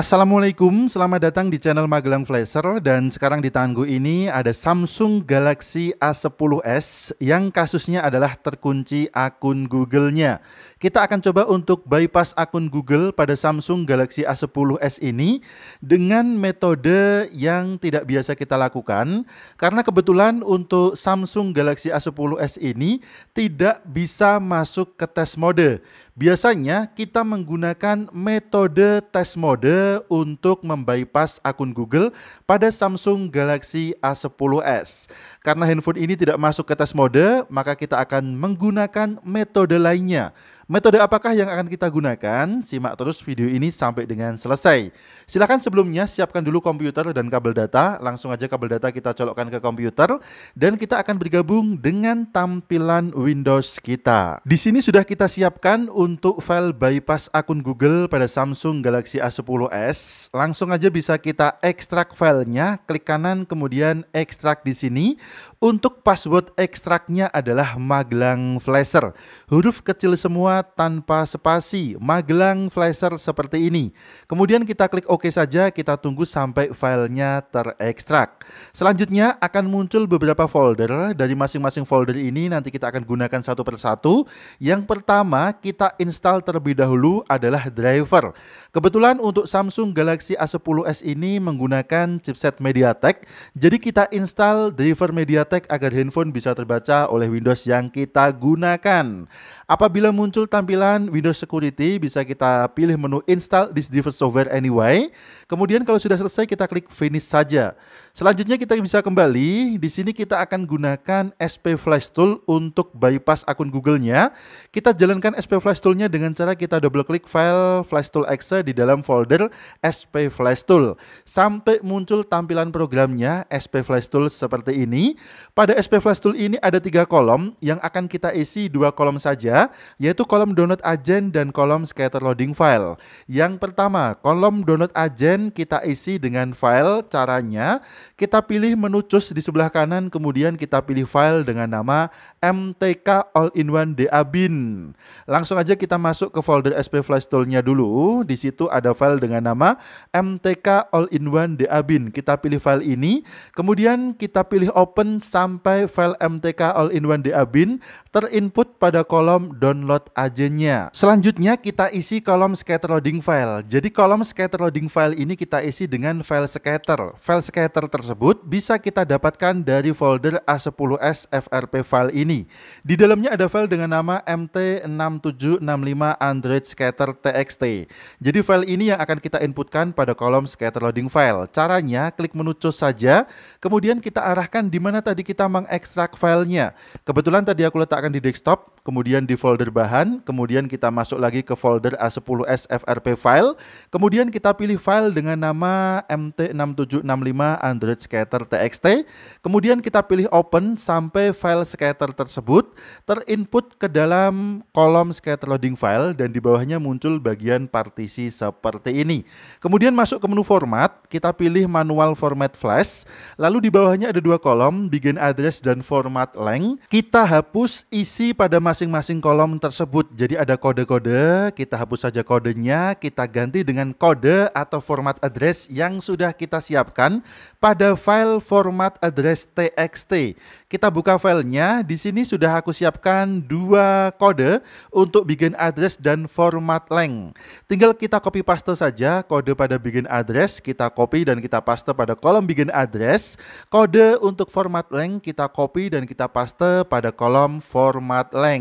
Assalamualaikum, selamat datang di channel Magelang Flasher dan sekarang di tanganku ini ada Samsung Galaxy A10s yang kasusnya adalah terkunci akun Google-nya. Kita akan coba untuk bypass akun Google pada Samsung Galaxy A10s ini dengan metode yang tidak biasa kita lakukan karena kebetulan untuk Samsung Galaxy A10s ini tidak bisa masuk ke test mode. Biasanya kita menggunakan metode tes mode untuk membypass akun Google pada Samsung Galaxy A10s. Karena handphone ini tidak masuk ke tes mode, maka kita akan menggunakan metode lainnya Metode apakah yang akan kita gunakan? Simak terus video ini sampai dengan selesai. Silahkan sebelumnya siapkan dulu komputer dan kabel data. Langsung aja kabel data kita colokkan ke komputer. Dan kita akan bergabung dengan tampilan Windows kita. Di sini sudah kita siapkan untuk file bypass akun Google pada Samsung Galaxy A10s. Langsung aja bisa kita ekstrak filenya. Klik kanan kemudian ekstrak di sini. Untuk password ekstraknya adalah Magelang Flasher. Huruf kecil semua tanpa spasi, magelang flasher seperti ini. Kemudian kita klik OK saja, kita tunggu sampai filenya terekstrak. Selanjutnya akan muncul beberapa folder. Dari masing-masing folder ini nanti kita akan gunakan satu persatu. Yang pertama kita install terlebih dahulu adalah driver. Kebetulan untuk Samsung Galaxy A10s ini menggunakan chipset MediaTek. Jadi kita install driver MediaTek agar handphone bisa terbaca oleh Windows yang kita gunakan. Apabila muncul tampilan Windows Security bisa kita pilih menu Install this device software anyway. Kemudian kalau sudah selesai kita klik Finish saja. Selanjutnya kita bisa kembali. Di sini kita akan gunakan SP Flash Tool untuk bypass akun Google-nya. Kita jalankan SP Flash Tool-nya dengan cara kita double klik file Flash Tool Exe di dalam folder SP Flash Tool. Sampai muncul tampilan programnya SP Flash Tool seperti ini. Pada SP Flash Tool ini ada tiga kolom yang akan kita isi dua kolom saja, yaitu kolom kolom download agent dan kolom scatter loading file. Yang pertama, kolom download agent kita isi dengan file. Caranya, kita pilih menu cus di sebelah kanan, kemudian kita pilih file dengan nama MTK All-in-One Bin. Langsung aja kita masuk ke folder SP Flash Tool-nya dulu. Di situ ada file dengan nama MTK All-in-One Bin. Kita pilih file ini, kemudian kita pilih open sampai file MTK All-in-One Bin terinput pada kolom download agent Selanjutnya kita isi kolom scatter loading file. Jadi kolom scatter loading file ini kita isi dengan file scatter. File scatter tersebut bisa kita dapatkan dari folder A10S FRP file ini. Di dalamnya ada file dengan nama MT6765 Android Scatter TXT. Jadi file ini yang akan kita inputkan pada kolom scatter loading file. Caranya klik menu choose saja, kemudian kita arahkan di mana tadi kita mengekstrak filenya. Kebetulan tadi aku letakkan di desktop, kemudian di folder bahan, kemudian kita masuk lagi ke folder a 10 SFRP file, kemudian kita pilih file dengan nama MT6765 Android Scatter TXT, kemudian kita pilih open sampai file scatter tersebut terinput ke dalam kolom scatter loading file dan di bawahnya muncul bagian partisi seperti ini. Kemudian masuk ke menu format, kita pilih manual format flash, lalu di bawahnya ada dua kolom, begin address dan format length. Kita hapus isi pada masing-masing kolom tersebut. Jadi ada kode-kode, kita hapus saja kodenya, kita ganti dengan kode atau format address yang sudah kita siapkan pada file format address txt. Kita buka filenya, di sini sudah aku siapkan dua kode untuk begin address dan format length. Tinggal kita copy paste saja kode pada begin address, kita copy dan kita paste pada kolom begin address. Kode untuk format length kita copy dan kita paste pada kolom format length.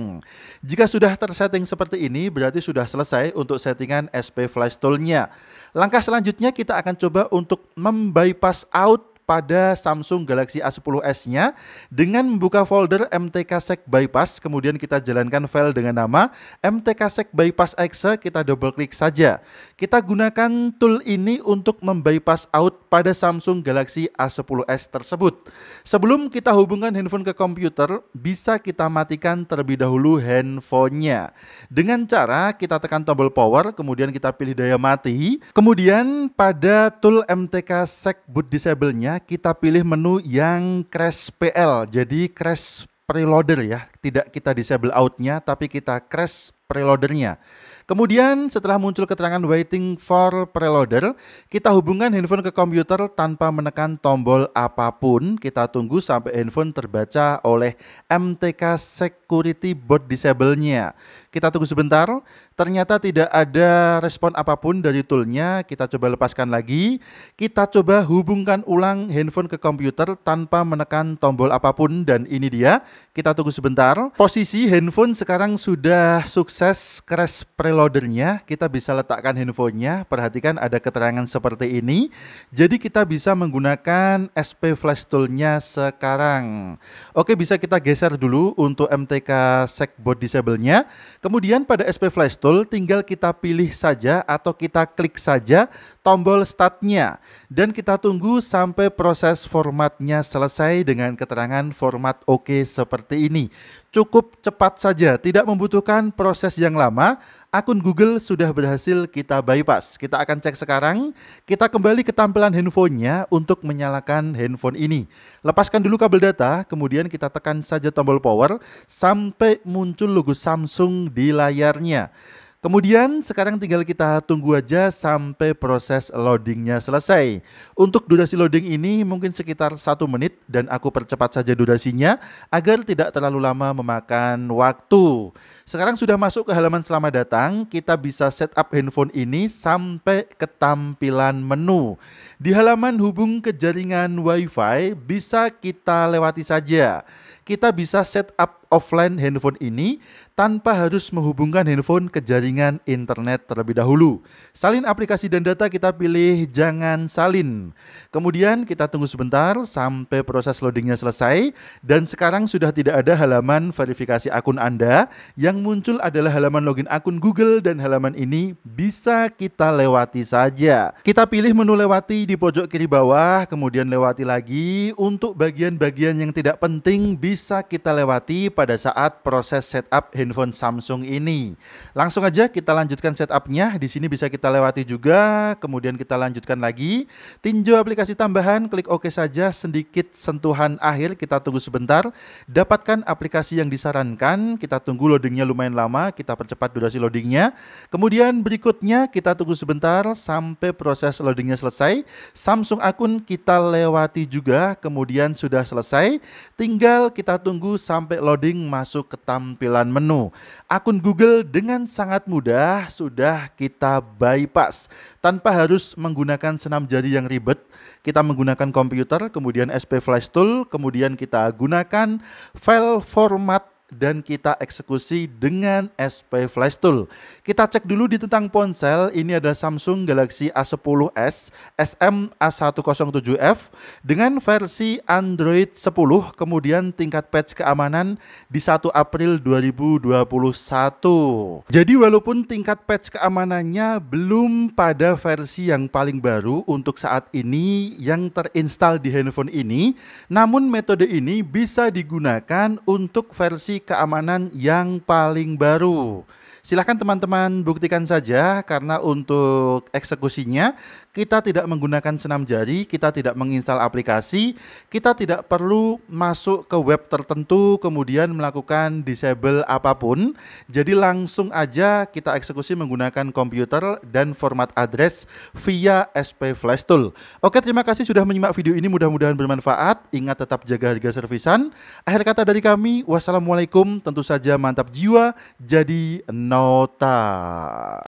Jika sudah tersetting seperti ini, berarti sudah selesai untuk settingan SP Flash Tool-nya. Langkah selanjutnya kita akan coba untuk membypass out pada Samsung Galaxy A10s-nya dengan membuka folder MTK mtksec bypass kemudian kita jalankan file dengan nama mtksec bypass exe kita double klik saja. Kita gunakan tool ini untuk membypass out pada Samsung Galaxy A10s tersebut. Sebelum kita hubungkan handphone ke komputer, bisa kita matikan terlebih dahulu handphonenya. Dengan cara kita tekan tombol power, kemudian kita pilih daya mati, kemudian pada tool mtk sec boot disable-nya kita pilih menu yang crash PL, jadi crash preloader ya tidak kita disable outnya, tapi kita crash preloadernya. Kemudian setelah muncul keterangan waiting for preloader, kita hubungkan handphone ke komputer tanpa menekan tombol apapun. Kita tunggu sampai handphone terbaca oleh MTK security Board disable-nya. Kita tunggu sebentar, ternyata tidak ada respon apapun dari toolnya. Kita coba lepaskan lagi. Kita coba hubungkan ulang handphone ke komputer tanpa menekan tombol apapun dan ini dia. Kita tunggu sebentar sebentar. Posisi handphone sekarang sudah sukses crash preloadernya. Kita bisa letakkan handphonenya. Perhatikan ada keterangan seperti ini. Jadi kita bisa menggunakan SP Flash Toolnya sekarang. Oke, bisa kita geser dulu untuk MTK Segboard Disable-nya. Kemudian pada SP Flash Tool tinggal kita pilih saja atau kita klik saja tombol Start-nya. Dan kita tunggu sampai proses formatnya selesai dengan keterangan format oke OK seperti ini. Cukup cepat saja, tidak membutuhkan proses yang lama. Akun Google sudah berhasil kita bypass. Kita akan cek sekarang. Kita kembali ke tampilan handphonenya untuk menyalakan handphone ini. Lepaskan dulu kabel data, kemudian kita tekan saja tombol power sampai muncul logo Samsung di layarnya. Kemudian sekarang tinggal kita tunggu aja sampai proses loadingnya selesai. Untuk durasi loading ini mungkin sekitar satu menit dan aku percepat saja durasinya agar tidak terlalu lama memakan waktu. Sekarang sudah masuk ke halaman selamat datang, kita bisa setup handphone ini sampai ke tampilan menu. Di halaman hubung ke jaringan WiFi bisa kita lewati saja kita bisa set up offline handphone ini tanpa harus menghubungkan handphone ke jaringan internet terlebih dahulu. Salin aplikasi dan data kita pilih jangan salin. Kemudian kita tunggu sebentar sampai proses loadingnya selesai dan sekarang sudah tidak ada halaman verifikasi akun Anda. Yang muncul adalah halaman login akun Google dan halaman ini bisa kita lewati saja. Kita pilih menu lewati di pojok kiri bawah, kemudian lewati lagi. Untuk bagian-bagian yang tidak penting bisa bisa kita lewati pada saat proses setup handphone Samsung ini. Langsung aja kita lanjutkan setupnya. Di sini bisa kita lewati juga, kemudian kita lanjutkan lagi. Tinjau aplikasi tambahan, klik OK saja sedikit sentuhan akhir. Kita tunggu sebentar. Dapatkan aplikasi yang disarankan. Kita tunggu loadingnya lumayan lama. Kita percepat durasi loadingnya. Kemudian berikutnya kita tunggu sebentar sampai proses loadingnya selesai. Samsung akun kita lewati juga. Kemudian sudah selesai. Tinggal kita kita tunggu sampai loading masuk ke tampilan menu. Akun Google dengan sangat mudah sudah kita bypass. Tanpa harus menggunakan senam jari yang ribet, kita menggunakan komputer, kemudian SP Flash Tool, kemudian kita gunakan file format dan kita eksekusi dengan SP Flash Tool. Kita cek dulu di tentang ponsel, ini ada Samsung Galaxy A10s SM A107F dengan versi Android 10, kemudian tingkat patch keamanan di 1 April 2021. Jadi walaupun tingkat patch keamanannya belum pada versi yang paling baru untuk saat ini yang terinstal di handphone ini, namun metode ini bisa digunakan untuk versi keamanan yang paling baru Silahkan teman-teman buktikan saja karena untuk eksekusinya kita tidak menggunakan senam jari, kita tidak menginstal aplikasi, kita tidak perlu masuk ke web tertentu kemudian melakukan disable apapun. Jadi langsung aja kita eksekusi menggunakan komputer dan format address via SP Flash Tool. Oke, terima kasih sudah menyimak video ini, mudah-mudahan bermanfaat. Ingat tetap jaga harga servisan. Akhir kata dari kami, wassalamualaikum, tentu saja mantap jiwa, jadi の歌